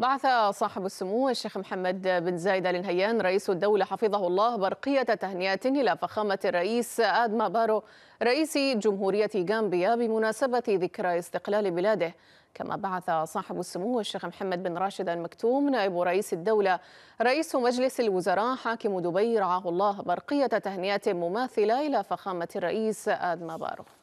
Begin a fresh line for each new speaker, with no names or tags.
بعث صاحب السمو الشيخ محمد بن زايد ال نهيان رئيس الدولة حفظه الله برقية تهنئة إلى فخامة الرئيس آدما بارو رئيس جمهورية غامبيا بمناسبة ذكرى استقلال بلاده كما بعث صاحب السمو الشيخ محمد بن راشد المكتوم نائب رئيس الدولة رئيس مجلس الوزراء حاكم دبي رعاه الله برقية تهنئة مماثلة إلى فخامة الرئيس آدما بارو